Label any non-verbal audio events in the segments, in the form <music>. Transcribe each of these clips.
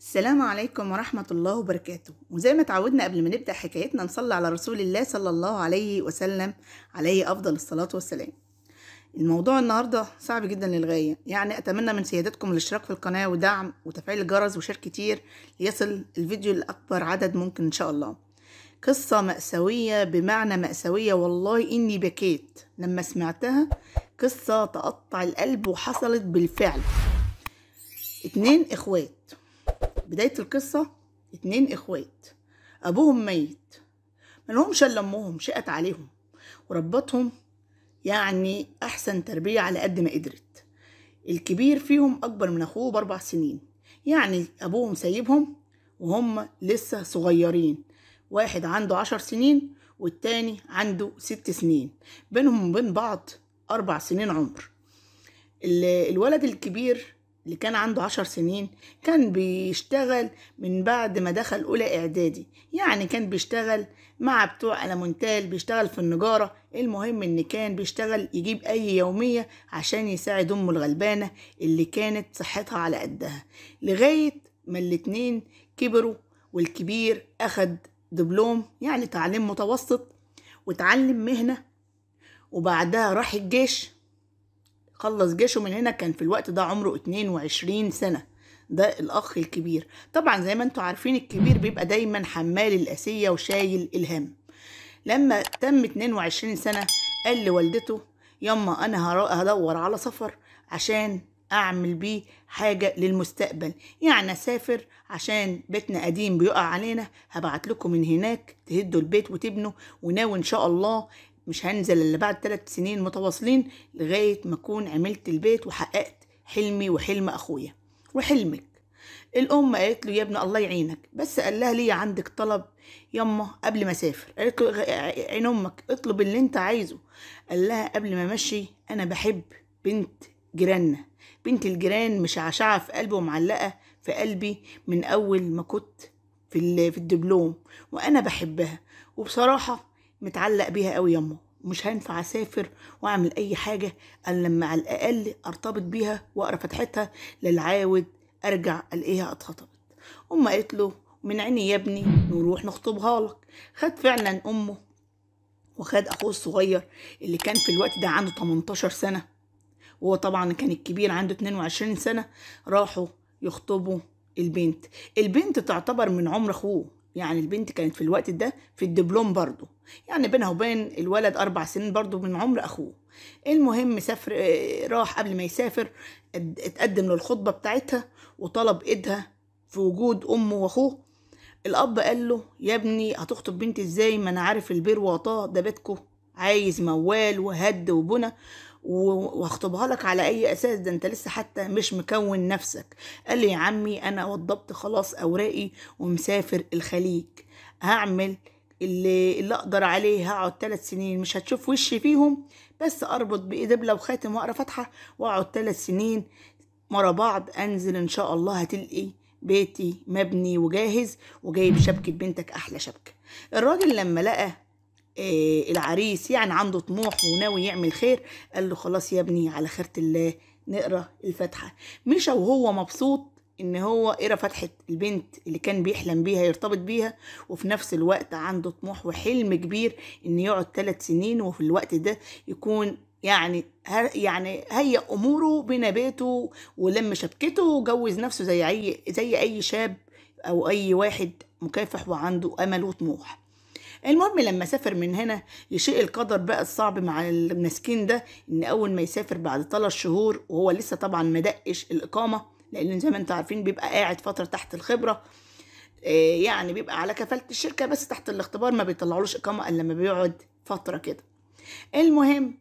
السلام عليكم ورحمة الله وبركاته وزي ما تعودنا قبل ما نبدأ حكايتنا نصلي على رسول الله صلى الله عليه وسلم عليه أفضل الصلاة والسلام الموضوع النهاردة صعب جدا للغاية يعني أتمنى من سيادتكم الاشتراك في القناة ودعم وتفعيل الجرس وشير كتير ليصل الفيديو لأكبر عدد ممكن إن شاء الله قصة مأساوية بمعنى مأساوية والله إني بكيت لما سمعتها قصة تقطع القلب وحصلت بالفعل اتنين اخوات بداية القصة اتنين اخوات ابوهم ميت ملهمش الا امهم شقت عليهم وربتهم يعني احسن تربية على قد ما قدرت الكبير فيهم اكبر من اخوه باربع سنين يعني ابوهم سايبهم وهم لسه صغيرين واحد عنده عشر سنين والتاني عنده ست سنين بينهم وبين بعض أربع سنين عمر الولد الكبير اللي كان عنده عشر سنين كان بيشتغل من بعد ما دخل أولى إعدادي يعني كان بيشتغل مع بتوع ألمونتال بيشتغل في النجارة المهم إن كان بيشتغل يجيب أي يومية عشان يساعد أمه الغلبانة اللي كانت صحتها على قدها لغاية ما الاتنين كبروا والكبير أخد دبلوم يعني تعليم متوسط وتعلم مهنة وبعدها راح الجيش خلص جيشه من هنا كان في الوقت ده عمره 22 سنة ده الأخ الكبير طبعا زي ما انتوا عارفين الكبير بيبقى دايما حمال الأسية وشايل الهم لما تم 22 سنة قال لوالدته يما أنا هدور على سفر عشان أعمل بيه حاجة للمستقبل يعني أسافر عشان بيتنا قديم بيقع علينا هبعت لكم من هناك تهدوا البيت وتبنوا وناوي إن شاء الله مش هنزل إلا بعد ثلاث سنين متواصلين لغاية ما أكون عملت البيت وحققت حلمي وحلم أخويا وحلمك الأم قالت له يا ابن الله يعينك بس قال لها ليه عندك طلب يما قبل ما أسافر قالت له عين أمك اطلب اللي أنت عايزه قال لها قبل ما أمشي أنا بحب بنت جيراننا بنت الجيران مشعشعة في قلبي ومعلقة في قلبي من أول ما كنت في الدبلوم وأنا بحبها وبصراحة متعلق بيها قوي يما مش هينفع اسافر واعمل اي حاجه الا لما على الاقل ارتبط بيها واقرا فتحتها للعاود ارجع الاقيها اتخطبت أم قالت له من عيني يا ابني نروح نخطبها لك خد فعلا امه وخد اخوه الصغير اللي كان في الوقت ده عنده 18 سنه وهو طبعا كان الكبير عنده 22 سنه راحوا يخطبوا البنت البنت تعتبر من عمر اخوه يعني البنت كانت في الوقت ده في الدبلوم برضه يعني بينها وبين الولد أربع سنين برضو من عمر أخوه المهم سافر آه، راح قبل ما يسافر اتقدم للخطبة بتاعتها وطلب إيدها في وجود أمه وأخوه الأب قال له يا ابني هتخطب بنتي إزاي ما أنا عارف البير وطاه ده بيتكو عايز موال وهد وبنى واخطبها لك على اي اساس ده انت لسه حتى مش مكون نفسك قال لي يا عمي انا وضبت خلاص اوراقي ومسافر الخليج هعمل اللي اللي اقدر عليه هقعد ثلاث سنين مش هتشوف وشي فيهم بس اربط بايدبله وخاتم واقرا فاتحه واقعد ثلاث سنين ورا بعض انزل ان شاء الله هتلاقي بيتي مبني وجاهز وجايب شبكه بنتك احلى شبكه الراجل لما لقى إيه العريس يعني عنده طموح وناوي يعمل خير قال له خلاص يا ابني على خيرة الله نقرا الفاتحه مشى وهو مبسوط ان هو قرا فتحة البنت اللي كان بيحلم بيها يرتبط بيها وفي نفس الوقت عنده طموح وحلم كبير ان يقعد ثلاث سنين وفي الوقت ده يكون يعني يعني هيأ اموره بيته ولم شبكته وجوز نفسه زي اي زي اي شاب او اي واحد مكافح وعنده امل وطموح المهم لما سافر من هنا يشيء القدر بقى الصعب مع المسكين ده ان اول ما يسافر بعد ثلاث شهور وهو لسه طبعا مدقش الاقامه لان زي ما انتم عارفين بيبقى قاعد فتره تحت الخبره آه، يعني بيبقى على كفاله الشركه بس تحت الاختبار ما بيطلعولوش اقامه الا لما بيقعد فتره كده المهم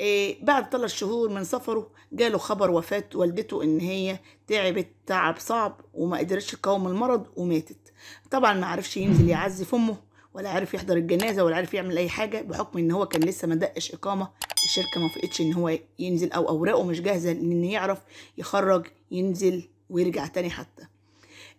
آه، بعد ثلاث شهور من سفره جاله خبر وفاة والدته إن هي تعبت تعب صعب وما قدرتش تقاوم المرض وماتت طبعا ما عرفش ينزل يعزي أمه ولا عارف يحضر الجنازه ولا عارف يعمل اي حاجه بحكم ان هو كان لسه ما دقش اقامه الشركه ما فقتش ان هو ينزل او اوراقه مش جاهزه ان يعرف يخرج ينزل ويرجع تاني حتى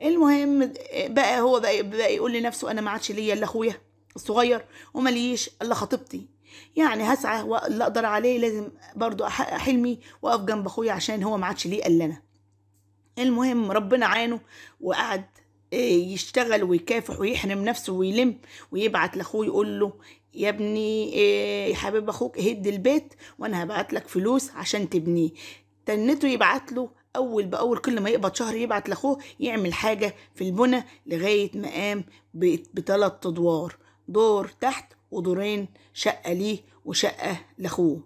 المهم بقى هو بقى, بقى يقول لنفسه انا ما عادش ليا الا اخويا الصغير ومليش الا خطيبتي يعني هسعى واللي اقدر عليه لازم برضو احقق حلمي واقف جنب اخويا عشان هو ما عادش ليه الا انا المهم ربنا عانه وقعد إيه، يشتغل ويكافح ويحرم نفسه ويلم ويبعت لاخوه يقول له يا ابني يا إيه، حبيب اخوك هد البيت وانا هبعت لك فلوس عشان تبنيه تنته يبعت له اول باول كل ما يقبض شهر يبعت لاخوه يعمل حاجه في البنى لغايه ما قام بثلاث ادوار دور تحت ودورين شقه ليه وشقه لاخوه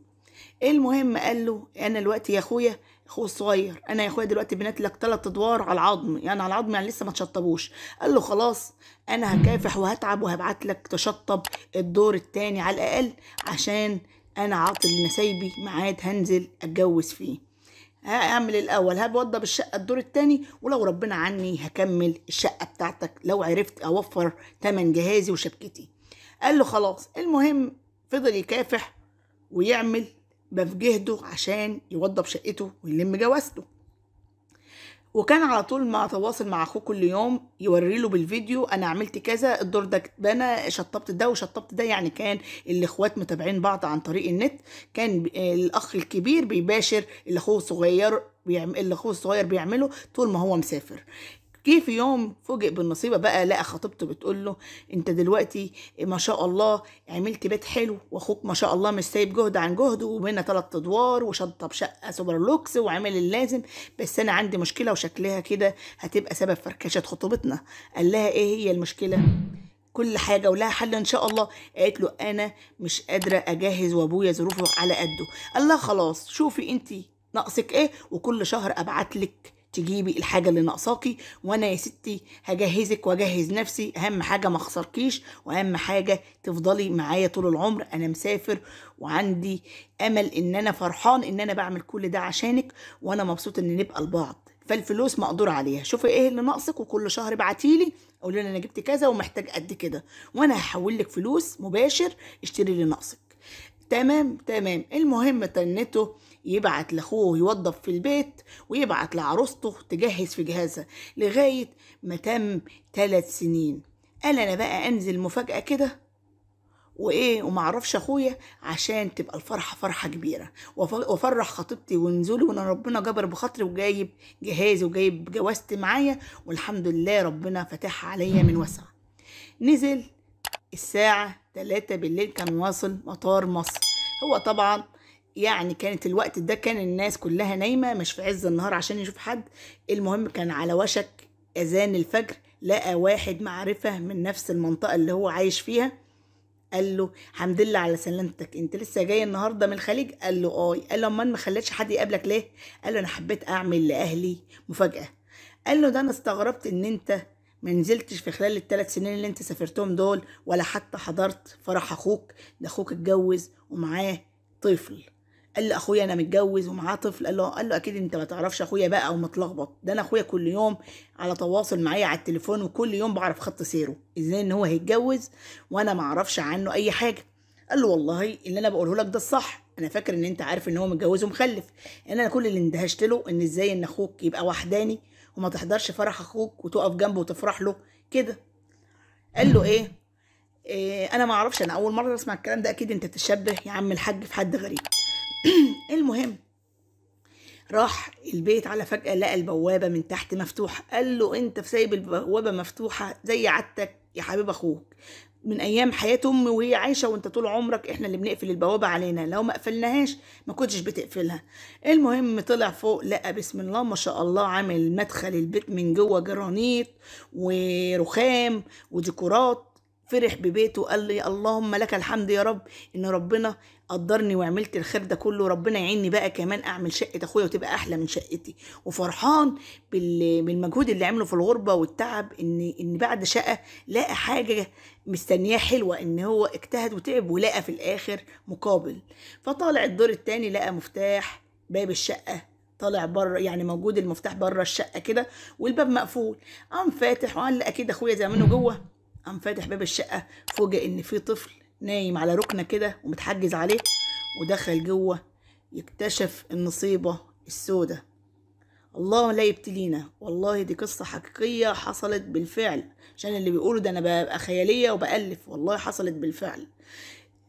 المهم قال له انا دلوقتي يا اخويا اخوه الصغير انا يا اخويا دلوقتي بنات لك ثلاث ادوار على العظم يعني على العظم يعني لسه ما تشطبوش قال له خلاص انا هكافح وهتعب وهبعت لك تشطب الدور التاني على الاقل عشان انا عاطل نسايبي ميعاد هنزل اتجوز فيه هعمل الاول هبوضب الشقه الدور التاني ولو ربنا عني هكمل الشقه بتاعتك لو عرفت اوفر تمن جهازي وشبكتي قال له خلاص المهم فضل يكافح ويعمل بقى في جهده عشان يوضب شقته ويلم جوازته وكان على طول ما تواصل مع اخوه كل يوم يوري له بالفيديو انا عملت كذا الدور ده اتبنى شطبت ده وشطبت ده يعني كان الاخوات متابعين بعض عن طريق النت كان الاخ الكبير بيباشر اللي اخوه الصغير بيعمل اللي اخوه الصغير بيعمله طول ما هو مسافر جه في يوم فوجئ بالنصيبه بقى لقى خطيبته بتقول له انت دلوقتي ما شاء الله عملت بيت حلو واخوك ما شاء الله مش سايب جهد عن جهده وبنى ثلاث ادوار وشطب شقه سوبر لوكس وعمل اللازم بس انا عندي مشكله وشكلها كده هتبقى سبب فركشه خطوبتنا قال لها ايه هي المشكله كل حاجه ولها حل ان شاء الله قالت له انا مش قادره اجهز وابويا ظروفه على قده قال لها خلاص شوفي انت ناقصك ايه وكل شهر ابعت لك تجيبي الحاجه اللي ناقصاكي وانا يا ستي هجهزك واجهز نفسي اهم حاجه ما اخسركيش واهم حاجه تفضلي معايا طول العمر انا مسافر وعندي امل ان انا فرحان ان انا بعمل كل ده عشانك وانا مبسوط ان نبقى لبعض فالفلوس مقدور عليها شوفي ايه اللي ناقصك وكل شهر ابعتيلي قولي لي انا جبت كذا ومحتاج قد كده وانا هحول لك فلوس مباشر اشتري اللي ناقصك تمام تمام المهم تنته يبعت لاخوه يوظف في البيت ويبعت لعروسته تجهز في جهازها لغايه ما تم ثلاث سنين قال انا بقى انزل مفاجاه كده وايه ومعرفش اخويا عشان تبقى الفرحه فرحه كبيره وافرح خطيبتي ونزولي وانا ربنا جبر بخاطري وجايب جهازي وجايب جوازتي معايا والحمد لله ربنا فتح عليا من وسع نزل الساعه 3 بالليل كان واصل مطار مصر هو طبعا يعني كانت الوقت ده كان الناس كلها نايمه مش في عز النهار عشان يشوف حد المهم كان على وشك اذان الفجر لقى واحد معرفه من نفس المنطقه اللي هو عايش فيها قال له حمد لله على سلامتك انت لسه جاي النهارده من الخليج قال له اي آه. قال له امال ما خلتش حد يقابلك ليه قال له انا حبيت اعمل لاهلي مفاجاه قال له ده انا استغربت ان انت ما نزلتش في خلال الثلاث سنين اللي انت سافرتهم دول ولا حتى حضرت فرح اخوك ده اخوك اتجوز ومعاه طفل قال لي اخويا انا متجوز ومعاه طفل قال له قال له اكيد انت ما تعرفش اخويا بقى ومتلخبط ده انا اخويا كل يوم على تواصل معايا على التليفون وكل يوم بعرف خط سيره ازاي ان هو هيتجوز وانا ما اعرفش عنه اي حاجه قال له والله اللي انا بقوله لك ده الصح انا فاكر ان انت عارف ان هو متجوز ومخلف ان يعني انا كل اللي اندهشت له ان ازاي ان اخوك يبقى وحداني وما تحضرش فرح اخوك وتقف جنبه وتفرح له كده قال له ايه, إيه انا ما اعرفش انا اول مره اسمع الكلام ده اكيد انت تشبه يا عم الحاج في حد غريب <clears throat> المهم راح البيت على فجأة لقى البوابة من تحت مفتوحة قال له أنت سايب البوابة مفتوحة زي عادتك يا حبيب أخوك من أيام حياة أمي وهي عايشة وأنت طول عمرك إحنا اللي بنقفل البوابة علينا لو ما قفلناهاش ما كنتش بتقفلها المهم طلع فوق لقى بسم الله ما شاء الله عامل مدخل البيت من جوه جرانيت ورخام وديكورات فرح ببيته قال لي اللهم لك الحمد يا رب ان ربنا قدرني وعملت الخير ده كله ربنا يعيني بقى كمان اعمل شقه اخويا وتبقى احلى من شقتي وفرحان بالمجهود اللي عمله في الغربه والتعب ان ان بعد شقه لقى حاجه مستنياه حلوه ان هو اجتهد وتعب ولقى في الاخر مقابل فطالع الدور الثاني لقى مفتاح باب الشقه طالع بره يعني موجود المفتاح بره الشقه كده والباب مقفول قام فاتح وقال اكيد اخويا زمانه جوه قام فاتح باب الشقه فوجئ ان في طفل نايم على ركنة كده ومتحجز عليه ودخل جوه يكتشف النصيبة السودة الله لا يبتلينا والله دي قصة حقيقية حصلت بالفعل عشان اللي بيقولوا ده أنا ببقى خيالية وبألف والله حصلت بالفعل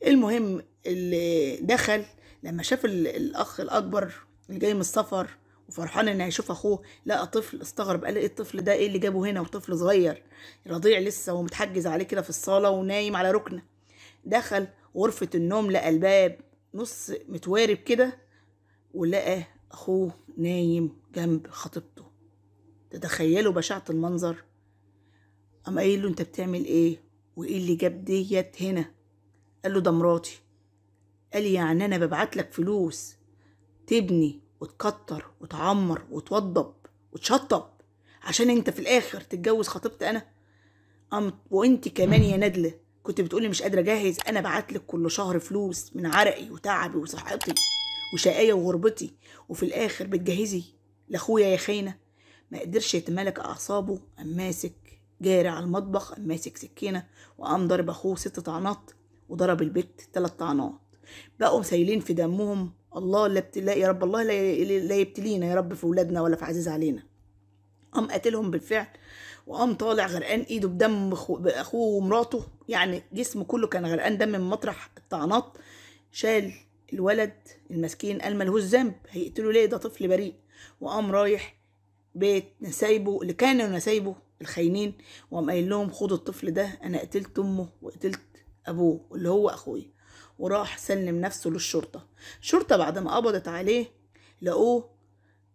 المهم اللي دخل لما شاف الأخ الأكبر اللي جاي من السفر وفرحان ان هيشوف اخوه لقى طفل استغرب قال ايه الطفل ده ايه اللي جابه هنا وطفل صغير رضيع لسه ومتحجز عليه كده في الصاله ونايم على ركنه دخل غرفة النوم لقى الباب نص متوارب كده ولقى أخوه نايم جنب خطيبته تتخيلوا بشعة المنظر أما قايل له أنت بتعمل إيه وإيه اللي جاب ديت هنا قال له ده مراتي قال يعني أنا ببعت لك فلوس تبني وتكتر وتعمر وتوضب وتشطب عشان أنت في الآخر تتجوز خطيبتي أنا أم وأنت كمان يا ندلة كنت بتقولي مش قادره اجهز انا بعتلك كل شهر فلوس من عرقي وتعبي وصحتي وشقايا وغربتي وفي الاخر بتجهزي لاخويا يا خينه ما قدرش يتمالك اعصابه قام ماسك جاري على المطبخ قام ماسك سكينه وقام ضرب اخوه ست طعنات وضرب البيت ثلاث طعنات بقوا سايلين في دمهم الله لا يا رب الله لا يبتلينا يا رب في ولادنا ولا في عزيز علينا قام قاتلهم بالفعل وقام طالع غرقان ايده بدم اخوه ومراته يعني جسمه كله كان غرقان دم من مطرح الطعنات شال الولد المسكين قال ملهوش ذنب هيقتله ليه ده طفل بريء وقام رايح بيت نسايبه اللي كانوا نسايبه الخاينين وقام قايل لهم خدوا الطفل ده انا قتلت امه وقتلت ابوه اللي هو اخويا وراح سلم نفسه للشرطه الشرطه بعد ما قبضت عليه لقوه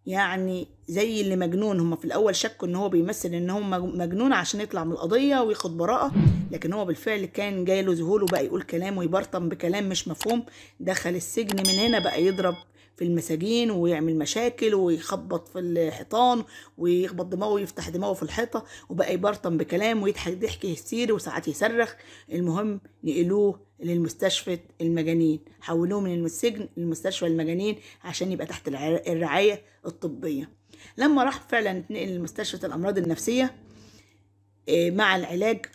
يعني زي اللي مجنون هم في الاول شكوا ان هو بيمثل ان هو مجنون عشان يطلع من القضيه وياخد براءه لكن هو بالفعل كان جاي له ذهول وبقى يقول كلام ويبرطم بكلام مش مفهوم دخل السجن من هنا بقى يضرب في المساجين ويعمل مشاكل ويخبط في الحيطان ويخبط دماغه ويفتح دماغه في الحيطه وبقى يبرطم بكلام ويضحك ضحك هستيري وساعات يصرخ المهم نقلوه للمستشفى المجانين حولوه من السجن لمستشفى المجانين عشان يبقى تحت الرعايه الطبيه لما راح فعلا اتنقل لمستشفى الامراض النفسيه آه، مع العلاج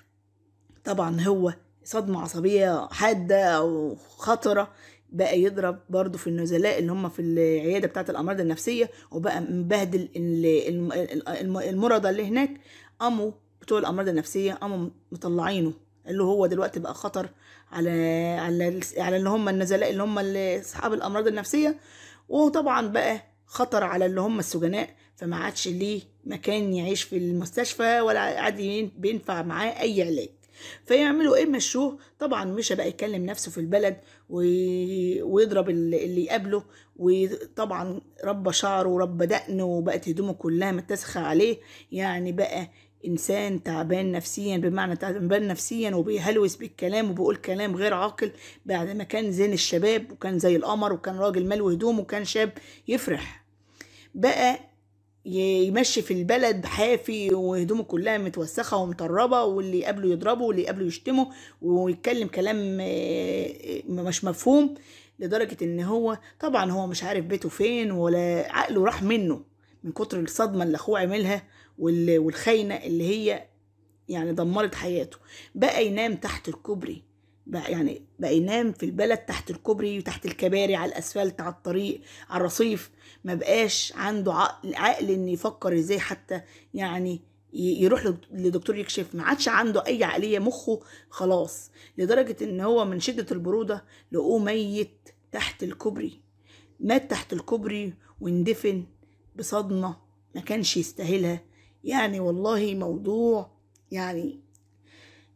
طبعا هو صدمة عصبية حادة أو خطرة بقى يضرب برضه في النزلاء اللي هم في العياده بتاعه الامراض النفسيه وبقى مبهدل المرضى اللي هناك قاموا بتوع الامراض النفسيه قاموا مطلعينه اللي هو دلوقتي بقى خطر على على على اللي هم النزلاء اللي هم اصحاب الامراض النفسيه وطبعا بقى خطر على اللي هم السجناء فما عادش ليه مكان يعيش في المستشفى ولا عاد بينفع معاه اي علاج فيعملوا ايه مشوه طبعا مشى بقى يكلم نفسه في البلد ويضرب اللي يقابله وطبعا ربى شعره وربى دقنه وبقت هدومه كلها متسخه عليه يعني بقى انسان تعبان نفسيا بمعنى تعبان نفسيا وبيهلوس بالكلام وبيقول كلام غير عاقل بعد ما كان زين الشباب وكان زي القمر وكان راجل مال وهدومه وكان شاب يفرح بقى يمشي في البلد حافي وهدومه كلها متوسخة ومطربة واللي يقابله يضربه واللي يقابله يشتمه ويتكلم كلام آه، مش مفهوم لدرجة ان هو طبعا هو مش عارف بيته فين ولا عقله راح منه من كتر الصدمة اللي اخوه عملها والخاينة اللي هي يعني دمرت حياته بقى ينام تحت الكوبري بقى يعني بقى ينام في البلد تحت الكوبري وتحت الكباري على الاسفلت على الطريق على الرصيف ما بقاش عنده عقل, عقل ان يفكر ازاي حتى يعني يروح لدكتور يكشف ما عادش عنده اي عقليه مخه خلاص لدرجه ان هو من شده البروده لقوه ميت تحت الكوبري مات تحت الكوبري واندفن بصدمه ما كانش يستاهلها يعني والله موضوع يعني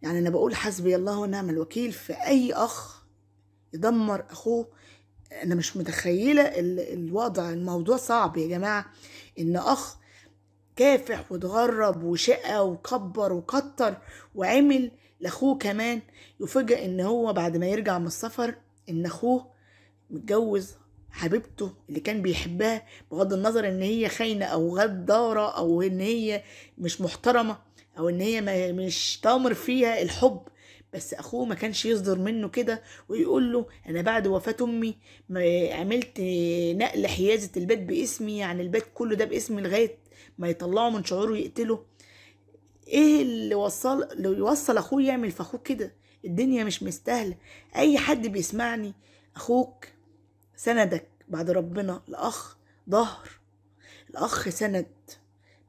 يعني أنا بقول حسبي الله ونعم الوكيل في أي أخ يدمر أخوه أنا مش متخيلة الوضع الموضوع صعب يا جماعة إن أخ كافح وتغرب وشقى وكبر وكتر وعمل لأخوه كمان يفاجئ إن هو بعد ما يرجع من السفر إن أخوه متجوز حبيبته اللي كان بيحبها بغض النظر ان هي خاينه او غداره او ان هي مش محترمه او ان هي مش طامر فيها الحب بس اخوه ما كانش يصدر منه كده ويقول له انا بعد وفاه امي عملت نقل حيازه البيت باسمي يعني البيت كله ده باسمي لغايه ما يطلعه من شعوره يقتله ايه اللي وصل اللي يوصل اخوه يعمل في اخوه كده الدنيا مش مستاهله اي حد بيسمعني اخوك سندك بعد ربنا الاخ ظهر الاخ سند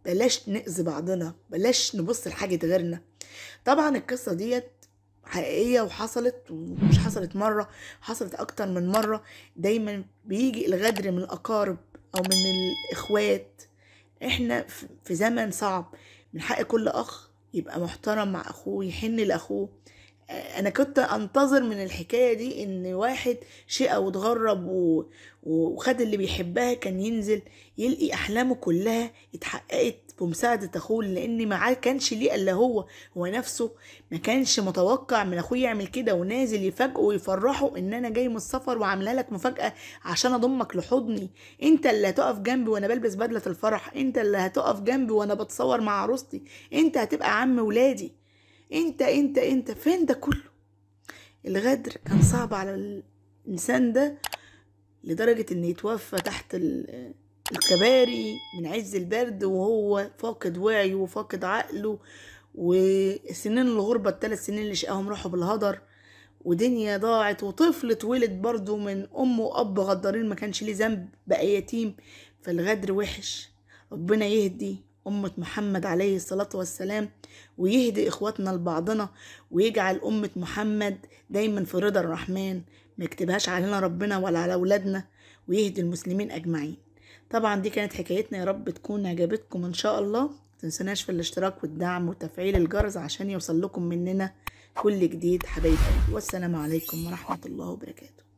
بلاش نأذي بعضنا بلاش نبص لحاجة غيرنا طبعا القصة ديت حقيقية وحصلت ومش حصلت مرة حصلت أكتر من مرة دايما بيجي الغدر من الأقارب أو من الإخوات إحنا في زمن صعب من حق كل أخ يبقى محترم مع أخوه يحن لأخوه انا كنت انتظر من الحكايه دي ان واحد شقى واتغرب وخد اللي بيحبها كان ينزل يلقي احلامه كلها اتحققت بمساعدة اخوه لان معاه كانش ليه الا هو هو نفسه ما كانش متوقع من اخوه يعمل كده ونازل يفاجئه ويفرحه ان انا جاي من السفر وعامله لك مفاجاه عشان اضمك لحضني انت اللي هتقف جنبي وانا بلبس بدله الفرح انت اللي هتقف جنبي وانا بتصور مع عروستي انت هتبقى عم ولادي انت انت انت فين ده كله الغدر كان صعب على الانسان ده لدرجة ان يتوفى تحت الكباري من عز البرد وهو فاقد وعيه وفاقد عقله وسنين الغربة الثلاث سنين اللي شقاهم راحوا بالهدر ودنيا ضاعت وطفل اتولد برضه من أم وأب غدارين ما كانش ليه ذنب بقى يتيم فالغدر وحش ربنا يهدي أمة محمد عليه الصلاة والسلام ويهدي إخواتنا لبعضنا ويجعل أمة محمد دايما في رضا الرحمن ما يكتبهاش علينا ربنا ولا على أولادنا ويهدي المسلمين أجمعين طبعا دي كانت حكايتنا يا رب تكون عجبتكم إن شاء الله تنسناش في الاشتراك والدعم وتفعيل الجرس عشان يوصل لكم مننا كل جديد حبيبي والسلام عليكم ورحمة الله وبركاته